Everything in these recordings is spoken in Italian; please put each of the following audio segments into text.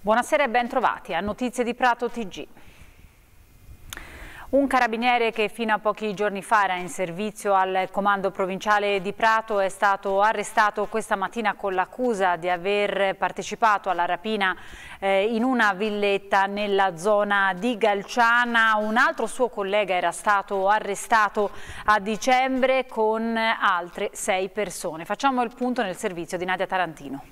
Buonasera e bentrovati a Notizie di Prato TG. Un carabiniere che fino a pochi giorni fa era in servizio al comando provinciale di Prato è stato arrestato questa mattina con l'accusa di aver partecipato alla rapina eh, in una villetta nella zona di Galciana. Un altro suo collega era stato arrestato a dicembre con altre sei persone. Facciamo il punto nel servizio di Nadia Tarantino.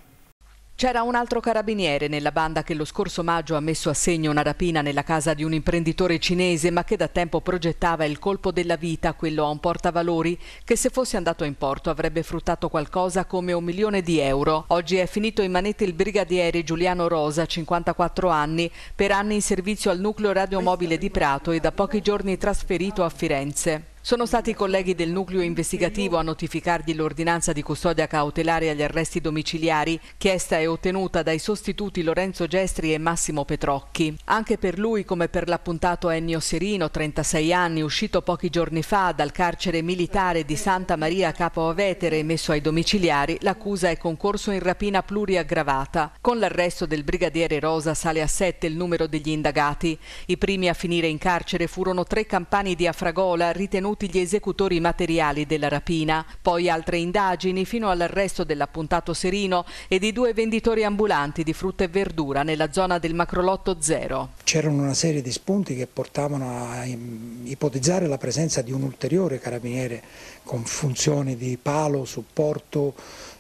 C'era un altro carabiniere nella banda che lo scorso maggio ha messo a segno una rapina nella casa di un imprenditore cinese, ma che da tempo progettava il colpo della vita, quello a un portavalori, che se fosse andato in porto avrebbe fruttato qualcosa come un milione di euro. Oggi è finito in manette il brigadiere Giuliano Rosa, 54 anni, per anni in servizio al nucleo radiomobile di Prato e da pochi giorni trasferito a Firenze. Sono stati i colleghi del nucleo investigativo a notificargli l'ordinanza di custodia cautelare agli arresti domiciliari, chiesta e ottenuta dai sostituti Lorenzo Gestri e Massimo Petrocchi. Anche per lui, come per l'appuntato Ennio Serino, 36 anni, uscito pochi giorni fa dal carcere militare di Santa Maria Capo Avetere e messo ai domiciliari, l'accusa è concorso in rapina pluriaggravata. Con l'arresto del brigadiere Rosa sale a 7 il numero degli indagati. I primi a finire in carcere furono tre campani di Afragola ritenuti tutti gli esecutori materiali della rapina. Poi altre indagini fino all'arresto dell'appuntato Serino e di due venditori ambulanti di frutta e verdura nella zona del Macrolotto Zero. C'erano una serie di spunti che portavano a ehm, ipotizzare la presenza di un ulteriore carabiniere con funzioni di palo, supporto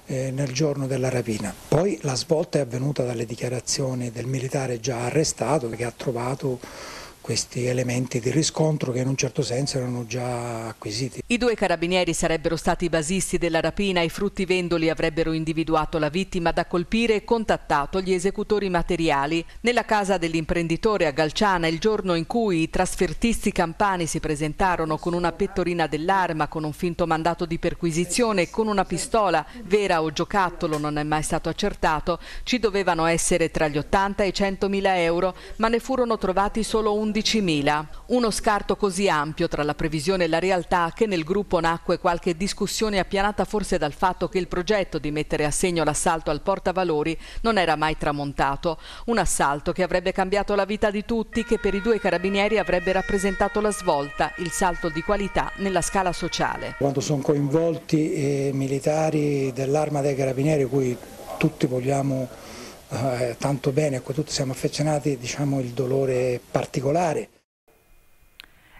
eh, nel giorno della rapina. Poi la svolta è avvenuta dalle dichiarazioni del militare già arrestato che ha trovato questi elementi di riscontro che in un certo senso erano già acquisiti. I due carabinieri sarebbero stati i basisti della rapina i fruttivendoli avrebbero individuato la vittima da colpire e contattato gli esecutori materiali. Nella casa dell'imprenditore a Galciana il giorno in cui i trasfertisti campani si presentarono con una pettorina dell'arma, con un finto mandato di perquisizione e con una pistola, vera o giocattolo non è mai stato accertato, ci dovevano essere tra gli 80 e i 100 mila euro, ma ne furono trovati solo 11 11.000. Uno scarto così ampio tra la previsione e la realtà che nel gruppo nacque qualche discussione appianata forse dal fatto che il progetto di mettere a segno l'assalto al portavalori non era mai tramontato. Un assalto che avrebbe cambiato la vita di tutti, che per i due carabinieri avrebbe rappresentato la svolta, il salto di qualità nella scala sociale. Quando sono coinvolti i eh, militari dell'arma dei carabinieri, cui tutti vogliamo eh, tanto bene a ecco, cui tutti siamo affezionati, diciamo il dolore particolare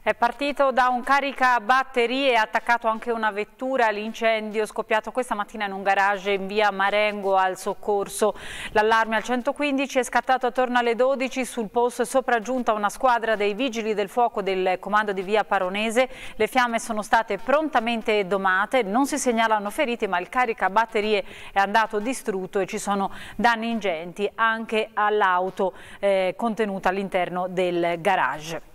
è partito da un caricabatterie e attaccato anche una vettura. L'incendio scoppiato questa mattina in un garage in via Marengo al soccorso. L'allarme al 115 è scattato attorno alle 12. Sul posto è sopraggiunta una squadra dei vigili del fuoco del comando di via Paronese. Le fiamme sono state prontamente domate. Non si segnalano feriti, ma il caricabatterie è andato distrutto e ci sono danni ingenti anche all'auto eh, contenuta all'interno del garage.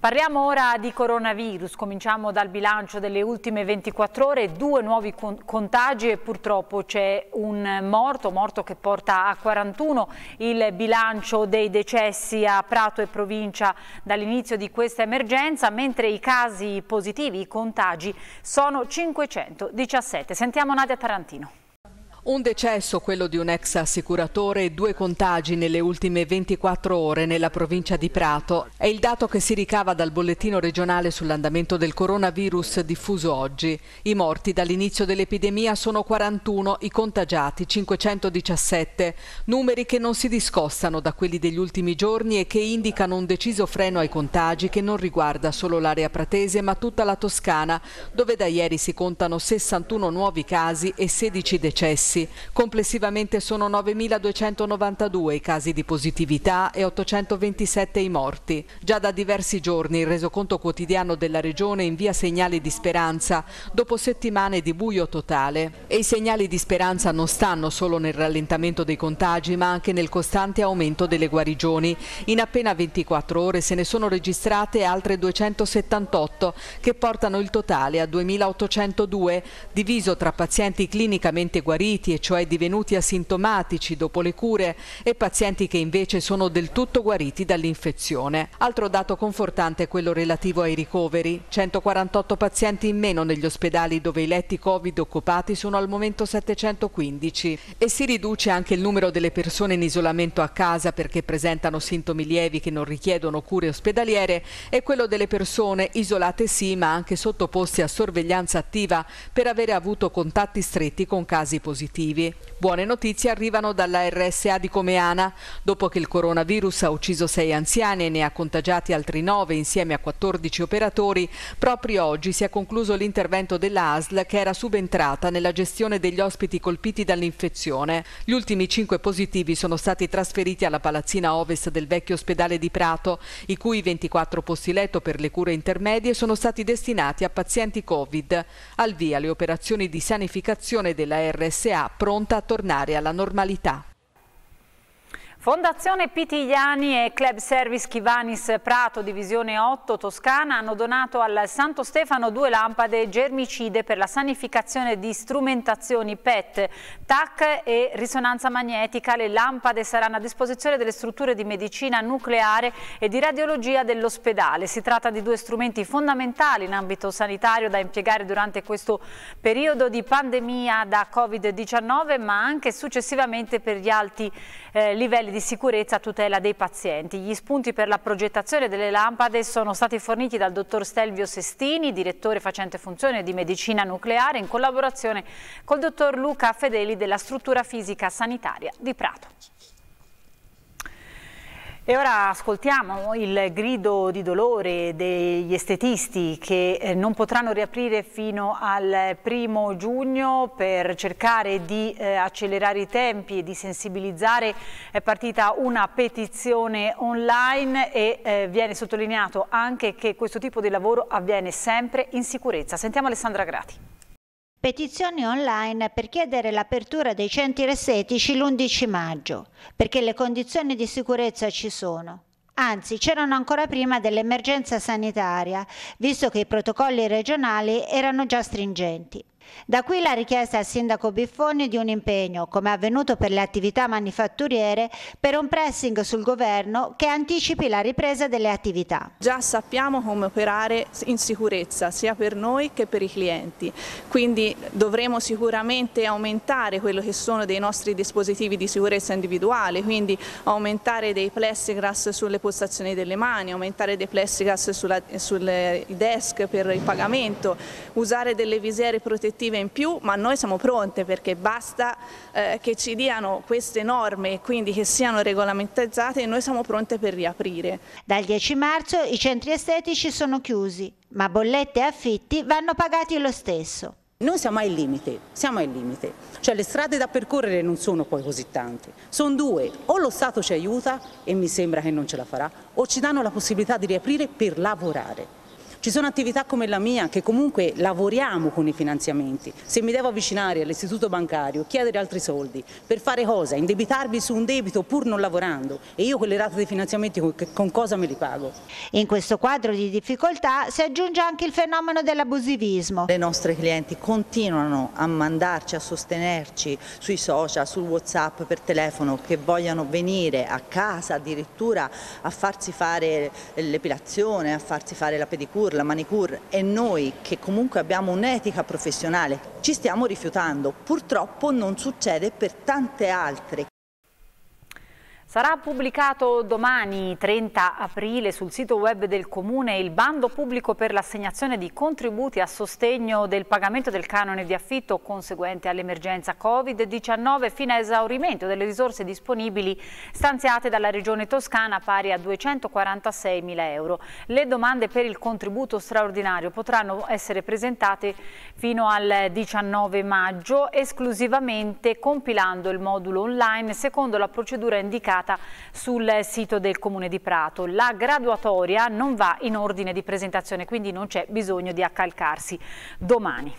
Parliamo ora di coronavirus, cominciamo dal bilancio delle ultime 24 ore, due nuovi contagi e purtroppo c'è un morto, morto che porta a 41. Il bilancio dei decessi a Prato e provincia dall'inizio di questa emergenza, mentre i casi positivi, i contagi, sono 517. Sentiamo Nadia Tarantino. Un decesso, quello di un ex assicuratore, e due contagi nelle ultime 24 ore nella provincia di Prato. È il dato che si ricava dal bollettino regionale sull'andamento del coronavirus diffuso oggi. I morti dall'inizio dell'epidemia sono 41, i contagiati 517, numeri che non si discostano da quelli degli ultimi giorni e che indicano un deciso freno ai contagi che non riguarda solo l'area pratese ma tutta la Toscana, dove da ieri si contano 61 nuovi casi e 16 decessi decessi. Complessivamente sono 9.292 i casi di positività e 827 i morti. Già da diversi giorni il resoconto quotidiano della Regione invia segnali di speranza dopo settimane di buio totale. E i segnali di speranza non stanno solo nel rallentamento dei contagi ma anche nel costante aumento delle guarigioni. In appena 24 ore se ne sono registrate altre 278 che portano il totale a 2.802 diviso tra pazienti clinicamente guariti guariti, e cioè divenuti asintomatici dopo le cure, e pazienti che invece sono del tutto guariti dall'infezione. Altro dato confortante è quello relativo ai ricoveri. 148 pazienti in meno negli ospedali dove i letti Covid occupati sono al momento 715 e si riduce anche il numero delle persone in isolamento a casa perché presentano sintomi lievi che non richiedono cure ospedaliere e quello delle persone isolate sì ma anche sottoposte a sorveglianza attiva per avere avuto contatti stretti con casi positivi positivi. Buone notizie arrivano dalla RSA di Comeana. Dopo che il coronavirus ha ucciso sei anziani e ne ha contagiati altri nove insieme a 14 operatori, proprio oggi si è concluso l'intervento della ASL che era subentrata nella gestione degli ospiti colpiti dall'infezione. Gli ultimi cinque positivi sono stati trasferiti alla palazzina ovest del vecchio ospedale di Prato, i cui 24 posti letto per le cure intermedie sono stati destinati a pazienti Covid. Al via le operazioni di sanificazione della RSA pronta a tornare alla normalità. Fondazione Pitigliani e Club Service Chivanis Prato, Divisione 8 Toscana, hanno donato al Santo Stefano due lampade germicide per la sanificazione di strumentazioni PET, TAC e risonanza magnetica. Le lampade saranno a disposizione delle strutture di medicina nucleare e di radiologia dell'ospedale. Si tratta di due strumenti fondamentali in ambito sanitario da impiegare durante questo periodo di pandemia da Covid-19, ma anche successivamente per gli alti eh, livelli livelli di sicurezza a tutela dei pazienti. Gli spunti per la progettazione delle lampade sono stati forniti dal dottor Stelvio Sestini, direttore facente funzione di medicina nucleare, in collaborazione col dottor Luca Fedeli della struttura fisica sanitaria di Prato. E ora ascoltiamo il grido di dolore degli estetisti che eh, non potranno riaprire fino al primo giugno per cercare di eh, accelerare i tempi e di sensibilizzare. È partita una petizione online e eh, viene sottolineato anche che questo tipo di lavoro avviene sempre in sicurezza. Sentiamo Alessandra Grati. Petizioni online per chiedere l'apertura dei centri estetici l'11 maggio, perché le condizioni di sicurezza ci sono. Anzi, c'erano ancora prima dell'emergenza sanitaria, visto che i protocolli regionali erano già stringenti. Da qui la richiesta al sindaco Biffoni di un impegno, come avvenuto per le attività manifatturiere, per un pressing sul governo che anticipi la ripresa delle attività. Già sappiamo come operare in sicurezza sia per noi che per i clienti, quindi dovremo sicuramente aumentare quello che sono dei nostri dispositivi di sicurezza individuale, quindi aumentare dei plexiglass sulle postazioni delle mani, aumentare dei plexiglass sui desk per il pagamento, usare delle visiere protettive direttive in più, ma noi siamo pronte perché basta eh, che ci diano queste norme e quindi che siano regolamentizzate e noi siamo pronte per riaprire. Dal 10 marzo i centri estetici sono chiusi, ma bollette e affitti vanno pagati lo stesso. Noi siamo ai limite, siamo ai limite, cioè le strade da percorrere non sono poi così tante, sono due, o lo Stato ci aiuta e mi sembra che non ce la farà, o ci danno la possibilità di riaprire per lavorare. Ci sono attività come la mia che comunque lavoriamo con i finanziamenti. Se mi devo avvicinare all'istituto bancario, chiedere altri soldi, per fare cosa? Indebitarvi su un debito pur non lavorando e io quelle rate di finanziamenti con cosa me li pago? In questo quadro di difficoltà si aggiunge anche il fenomeno dell'abusivismo. Le nostre clienti continuano a mandarci, a sostenerci sui social, sul whatsapp, per telefono, che vogliano venire a casa addirittura a farsi fare l'epilazione, a farsi fare la pedicura, pedicure, la manicure e noi che comunque abbiamo un'etica professionale ci stiamo rifiutando. Purtroppo non succede per tante altre Sarà pubblicato domani 30 aprile sul sito web del Comune il bando pubblico per l'assegnazione di contributi a sostegno del pagamento del canone di affitto conseguente all'emergenza Covid-19 fino a esaurimento delle risorse disponibili stanziate dalla Regione Toscana pari a 246 mila euro. Le domande per il contributo straordinario potranno essere presentate fino al 19 maggio esclusivamente compilando il modulo online secondo la procedura indicata pubblicata sul sito del Comune di Prato. La graduatoria non va in ordine di presentazione, quindi non c'è bisogno di accalcarsi domani.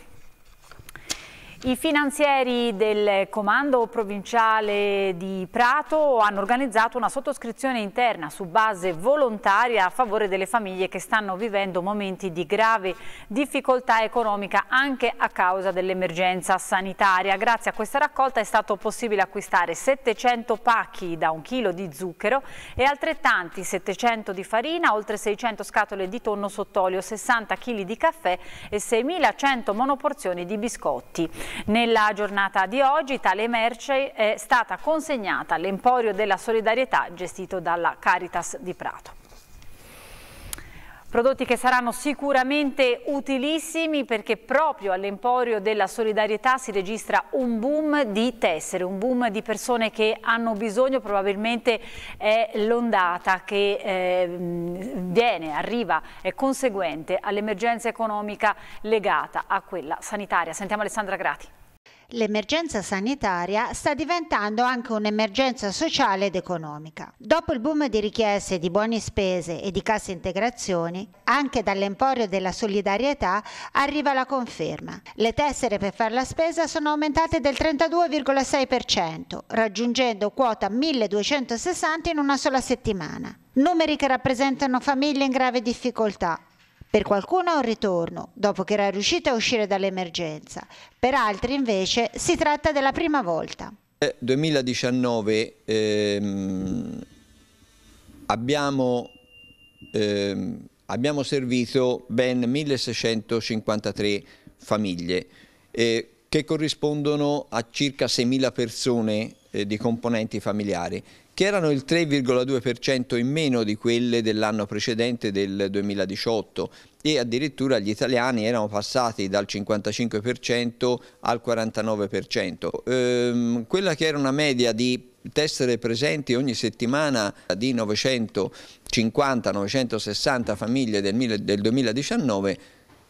I finanzieri del comando provinciale di Prato hanno organizzato una sottoscrizione interna su base volontaria a favore delle famiglie che stanno vivendo momenti di grave difficoltà economica anche a causa dell'emergenza sanitaria. Grazie a questa raccolta è stato possibile acquistare 700 pacchi da un chilo di zucchero e altrettanti 700 di farina, oltre 600 scatole di tonno sott'olio, 60 kg di caffè e 6.100 monoporzioni di biscotti. Nella giornata di oggi tale merce è stata consegnata all'Emporio della Solidarietà gestito dalla Caritas di Prato. Prodotti che saranno sicuramente utilissimi perché proprio all'Emporio della Solidarietà si registra un boom di tessere, un boom di persone che hanno bisogno, probabilmente è l'ondata che eh, viene, arriva, è conseguente all'emergenza economica legata a quella sanitaria. Sentiamo Alessandra Grati. L'emergenza sanitaria sta diventando anche un'emergenza sociale ed economica. Dopo il boom di richieste di buoni spese e di casse integrazioni, anche dall'emporio della solidarietà arriva la conferma. Le tessere per fare la spesa sono aumentate del 32,6%, raggiungendo quota 1260 in una sola settimana. Numeri che rappresentano famiglie in grave difficoltà, per qualcuno è un ritorno, dopo che era riuscito a uscire dall'emergenza, per altri invece si tratta della prima volta. Eh, Nel 2019 ehm, abbiamo, ehm, abbiamo, servito ben 1653 famiglie eh, che corrispondono a circa 6.000 persone eh, di componenti familiari, che erano il 3,2% in meno di quelle dell'anno precedente del 2018 e addirittura gli italiani erano passati dal 55% al 49%. Ehm, quella che era una media di tessere presenti ogni settimana di 950-960 famiglie del, del 2019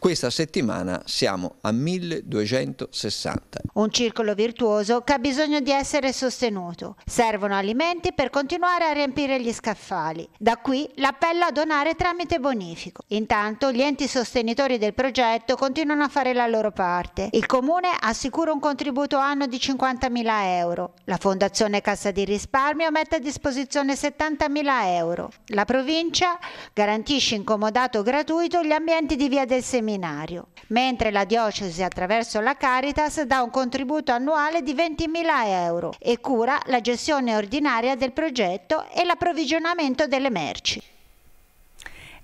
questa settimana siamo a 1260. Un circolo virtuoso che ha bisogno di essere sostenuto. Servono alimenti per continuare a riempire gli scaffali. Da qui l'appello a donare tramite bonifico. Intanto gli enti sostenitori del progetto continuano a fare la loro parte. Il comune assicura un contributo anno di 50.000 euro. La Fondazione Cassa di Risparmio mette a disposizione 70.000 euro. La provincia garantisce incomodato gratuito gli ambienti di via del Seminario seminario, mentre la diocesi attraverso la Caritas dà un contributo annuale di 20.000 euro e cura la gestione ordinaria del progetto e l'approvvigionamento delle merci.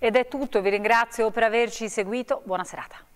Ed è tutto, vi ringrazio per averci seguito, buona serata.